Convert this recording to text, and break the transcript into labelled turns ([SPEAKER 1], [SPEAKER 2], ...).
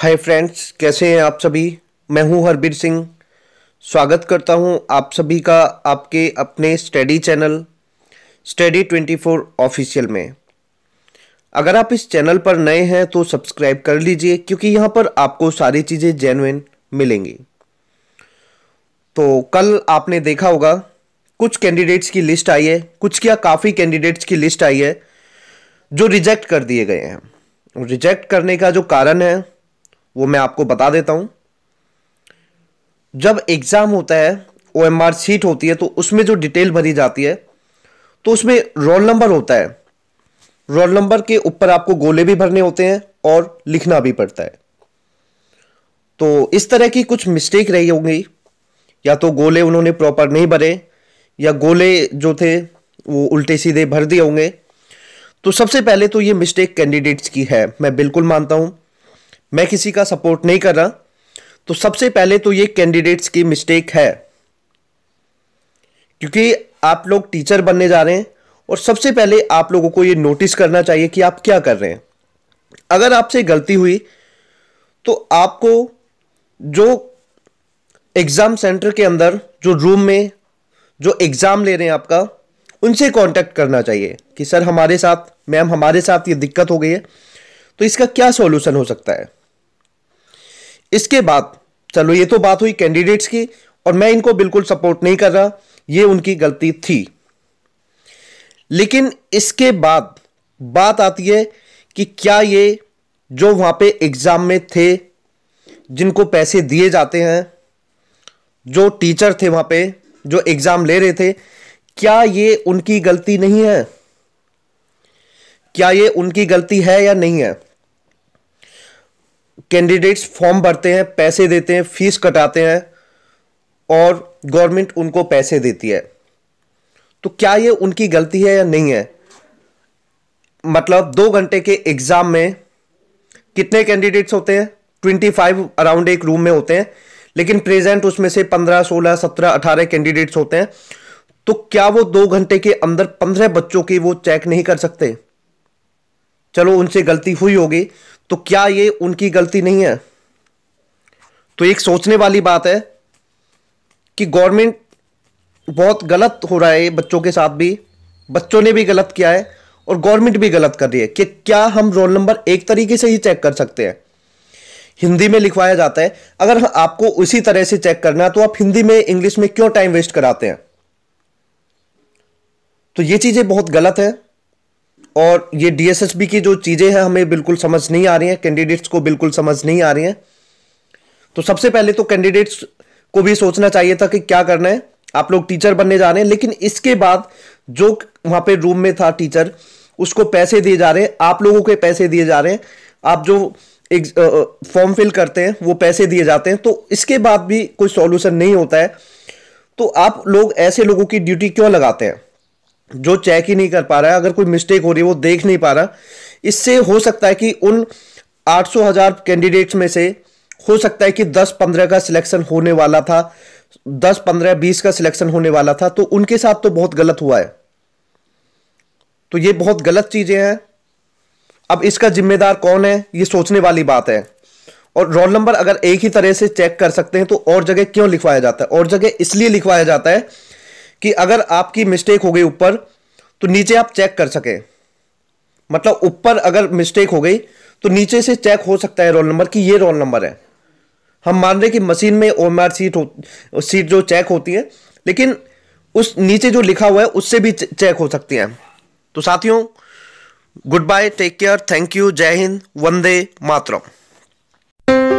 [SPEAKER 1] hi friends कैसे हैं आप सभी मैं हूं हरबीर सिंह स्वागत करता हूं आप सभी का आपके अपने study channel study twenty four official में अगर आप इस चैनल पर नए हैं तो सब्सक्राइब कर लीजिए क्योंकि यहां पर आपको सारी चीज़ें जेनुइन मिलेंगी तो कल आपने देखा होगा कुछ कैंडिडेट्स की लिस्ट आई है कुछ क्या काफ़ी कैंडिडेट्स की लिस्ट आई है जो रिजेक्ट कर दिए गए हैं रिजेक्ट करने का जो कारण है वो मैं आपको बता देता हूं जब एग्ज़ाम होता है ओ एम आर सीट होती है तो उसमें जो डिटेल भरी जाती है तो उसमें रोल नंबर होता है रोल नंबर के ऊपर आपको गोले भी भरने होते हैं और लिखना भी पड़ता है तो इस तरह की कुछ मिस्टेक रही होंगी या तो गोले उन्होंने प्रॉपर नहीं भरे या गोले जो थे वो उल्टे सीधे भर दिए होंगे तो सबसे पहले तो ये मिस्टेक कैंडिडेट्स की है मैं बिल्कुल मानता हूं मैं किसी का सपोर्ट नहीं कर रहा तो सबसे पहले तो ये कैंडिडेट्स की मिस्टेक है क्योंकि आप लोग टीचर बनने जा रहे हैं और सबसे पहले आप लोगों को ये नोटिस करना चाहिए कि आप क्या कर रहे हैं अगर आपसे गलती हुई तो आपको जो एग्ज़ाम सेंटर के अंदर जो रूम में जो एग्ज़ाम ले रहे हैं आपका उनसे कांटेक्ट करना चाहिए कि सर हमारे साथ मैम हमारे साथ ये दिक्कत हो गई है तो इसका क्या सॉल्यूशन हो सकता है इसके बाद चलो ये तो बात हुई कैंडिडेट्स की और मैं इनको बिल्कुल सपोर्ट नहीं कर रहा ये उनकी गलती थी लेकिन इसके बाद बात आती है कि क्या ये जो वहाँ पे एग्ज़ाम में थे जिनको पैसे दिए जाते हैं जो टीचर थे वहाँ पे जो एग्ज़ाम ले रहे थे क्या ये उनकी गलती नहीं है क्या ये उनकी गलती है या नहीं है कैंडिडेट्स फॉर्म भरते हैं पैसे देते हैं फीस कटाते हैं और गवर्नमेंट उनको पैसे देती है तो क्या ये उनकी गलती है या नहीं है मतलब दो घंटे के एग्ज़ाम में कितने कैंडिडेट्स होते हैं ट्वेंटी फाइव अराउंड एक रूम में होते हैं लेकिन प्रेजेंट उसमें से पंद्रह सोलह सत्रह अठारह कैंडिडेट्स होते हैं तो क्या वो दो घंटे के अंदर पंद्रह बच्चों की वो चेक नहीं कर सकते चलो उनसे गलती हुई होगी तो क्या ये उनकी गलती नहीं है तो एक सोचने वाली बात है कि गवर्नमेंट बहुत गलत हो रहा है बच्चों के साथ भी बच्चों ने भी गलत किया है और गवर्नमेंट भी गलत कर रही है कि क्या हम रोल नंबर एक तरीके से ही चेक कर सकते हैं हिंदी में लिखवाया जाता है अगर आपको उसी तरह से चेक करना है तो आप हिंदी में इंग्लिश में क्यों टाइम वेस्ट कराते हैं तो ये चीज़ें बहुत गलत हैं और ये डीएसएसबी की जो चीज़ें हैं हमें बिल्कुल समझ नहीं आ रही हैं कैंडिडेट्स को बिल्कुल समझ नहीं आ रही हैं तो सबसे पहले तो कैंडिडेट्स को भी सोचना चाहिए था कि क्या करना है आप लोग टीचर बनने जा रहे हैं लेकिन इसके बाद जो वहाँ पे रूम में था टीचर उसको पैसे दिए जा रहे हैं आप लोगों के पैसे दिए जा रहे हैं आप जो एक फॉर्म फिल करते हैं वो पैसे दिए जाते हैं तो इसके बाद भी कोई सॉल्यूशन नहीं होता है तो आप लोग ऐसे लोगों की ड्यूटी क्यों लगाते हैं जो चेक ही नहीं कर पा रहा है अगर कोई मिस्टेक हो रही है वो देख नहीं पा रहा इससे हो सकता है कि उन आठ सौ हज़ार कैंडिडेट्स में से हो सकता है कि दस पंद्रह का सिलेक्शन होने वाला था दस पंद्रह बीस का सिलेक्शन होने वाला था तो उनके साथ तो बहुत गलत हुआ है तो ये बहुत गलत चीज़ें हैं अब इसका जिम्मेदार कौन है ये सोचने वाली बात है और रोल नंबर अगर एक ही तरह से चेक कर सकते हैं तो और जगह क्यों लिखवाया जाता है और जगह इसलिए लिखवाया जाता है कि अगर आपकी मिस्टेक हो गई ऊपर तो नीचे आप चेक कर सकें मतलब ऊपर अगर मिस्टेक हो गई तो नीचे से चेक हो सकता है रोल नंबर कि ये रोल नंबर है हम मान रहे कि मशीन में ओ एम आर सीट हो सीट जो चेक होती है लेकिन उस नीचे जो लिखा हुआ है उससे भी चेक हो सकती हैं तो साथियों good bye take care thank you जय हिंद वंदे मातरम